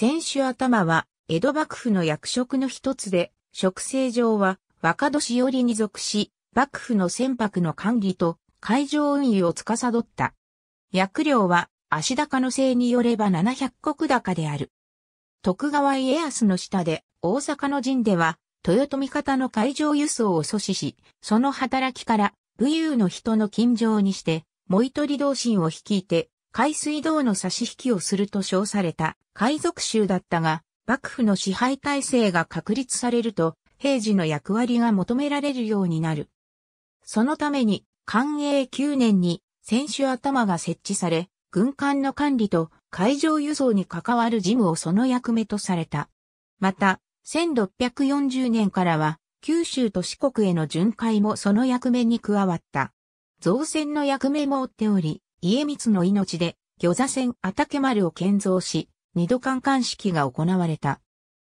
選手頭は、江戸幕府の役職の一つで、職制上は、若年寄りに属し、幕府の船舶の管理と海上運輸を司った。役量は、足高のせいによれば700石高である。徳川家康の下で、大阪の陣では、豊臣方の海上輸送を阻止し、その働きから、武勇の人の近所にして、もいとり同心を率いて、海水道の差し引きをすると称された海賊州だったが、幕府の支配体制が確立されると、平時の役割が求められるようになる。そのために、寛永9年に選手頭が設置され、軍艦の管理と海上輸送に関わる事務をその役目とされた。また、1640年からは、九州と四国への巡回もその役目に加わった。造船の役目も追っており、家光の命で、魚座船あたけ丸を建造し、二度観艦式が行われた。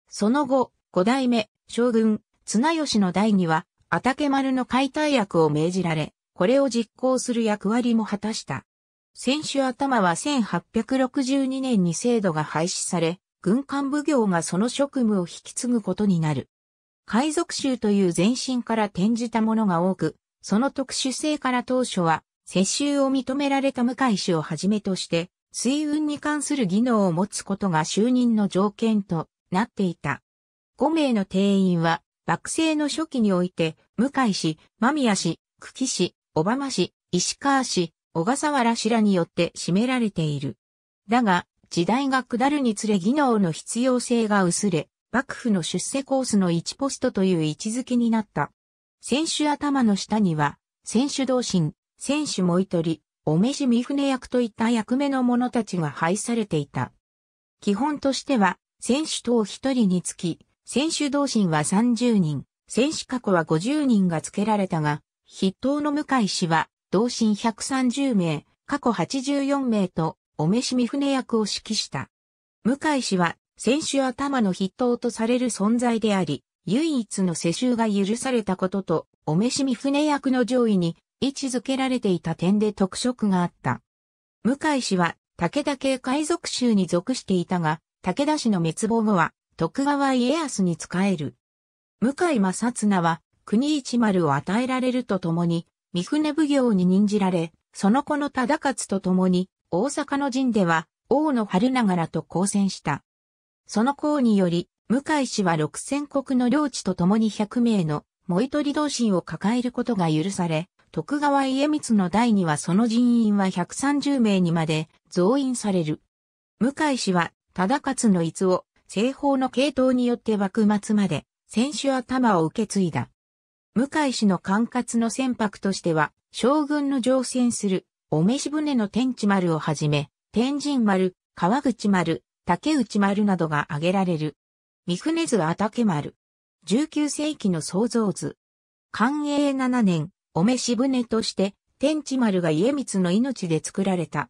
その後、五代目、将軍、綱吉の代には、あたけ丸の解体役を命じられ、これを実行する役割も果たした。先週頭は1862年に制度が廃止され、軍艦奉行がその職務を引き継ぐことになる。海賊衆という前身から転じたものが多く、その特殊性から当初は接収を認められた向井氏をはじめとして、水運に関する技能を持つことが就任の条件となっていた。5名の定員は、幕政の初期において、向井氏、間宮氏、久喜氏、小浜氏、石川氏、小笠原氏らによって占められている。だが、時代が下るにつれ技能の必要性が薄れ、幕府の出世コースの1ポストという位置づけになった。選手頭の下には、選手同心、選手もいとり、おめしみ船役といった役目の者たちが配されていた。基本としては、選手等1人につき、選手同心は30人、選手過去は50人が付けられたが、筆頭の向井氏は、同心130名、過去84名と、お召し見船役を指揮した。向井氏は、選手頭の筆頭とされる存在であり、唯一の世襲が許されたことと、お召し見船役の上位に、位置づけられていた点で特色があった。向井氏は武田系海賊州に属していたが、武田氏の滅亡後は徳川家康に仕える。向井正綱は国一丸を与えられるとともに、三船奉行に任じられ、その子の忠勝とともに、大阪の陣では、王の春長らと交戦した。その功により、向井氏は六千国の領地とともに百名の、燃取同心を抱えることが許され、徳川家光の代にはその人員は130名にまで増員される。向井氏は、忠勝の逸を、西方の系統によって幕末まで、選手頭を受け継いだ。向井氏の管轄の船舶としては、将軍の乗船する、お召し船の天地丸をはじめ、天神丸、川口丸、竹内丸などが挙げられる。三船図あたけ丸。19世紀の創造図。寛永7年、お召し船として、天地丸が家光の命で作られた。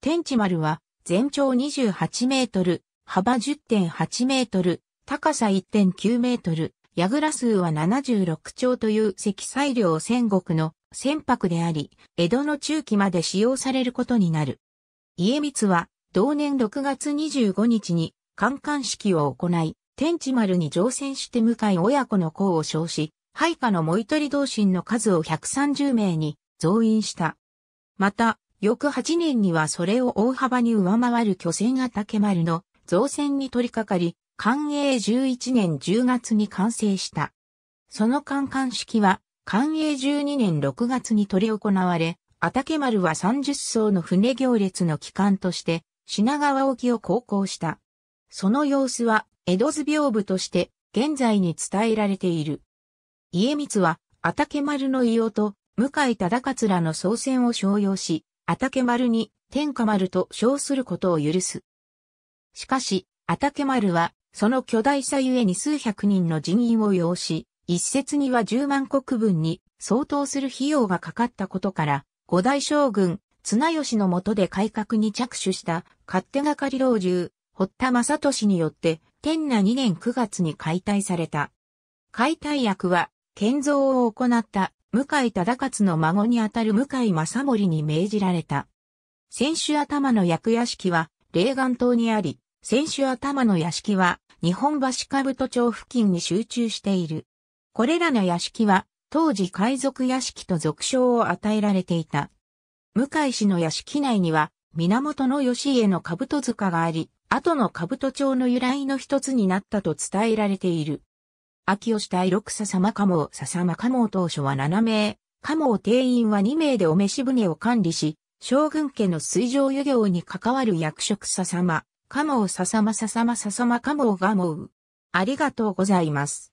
天地丸は、全長28メートル、幅10.8メートル、高さ1.9メートル、矢倉数は76丁という積載量戦国の船舶であり、江戸の中期まで使用されることになる。家光は、同年6月25日に、観艦式を行い、天地丸に乗船して向い親子の功を称し、配下のモイトリ同心の数を130名に増員した。また、翌8年にはそれを大幅に上回る巨船が竹丸の造船に取り掛かり、寛永11年10月に完成した。その観艦式は、寛永12年6月に取り行われ、あたけ丸は30艘の船行列の機関として、品川沖を航行した。その様子は、江戸図屏風として、現在に伝えられている。家光は、あたけ丸の伊と、向井忠勝らの総選を商用し、あたけ丸に、天下丸と称することを許す。しかし、あたけ丸は、その巨大さゆえに数百人の人員を要し、一説には十万国分に相当する費用がかかったことから、五大将軍、綱吉の下で改革に着手した勝手がかり老中、堀田正俊によって、天那2年9月に解体された。解体役は建造を行った向井忠勝の孫にあたる向井正森に命じられた。選手頭の役屋敷は、霊岩島にあり、選手頭の屋敷は、日本橋兜町付近に集中している。これらの屋敷は、当時海賊屋敷と俗称を与えられていた。向井氏の屋敷内には、源義家の兜塚があり、後の兜町の由来の一つになったと伝えられている。秋吉対六笹間鴨笹間茂当初は7名、茂定員は2名でお召し船を管理し、将軍家の水上漁業に関わる役職笹間、鴨を笹間笹間笹間加茂ガモありがとうございます。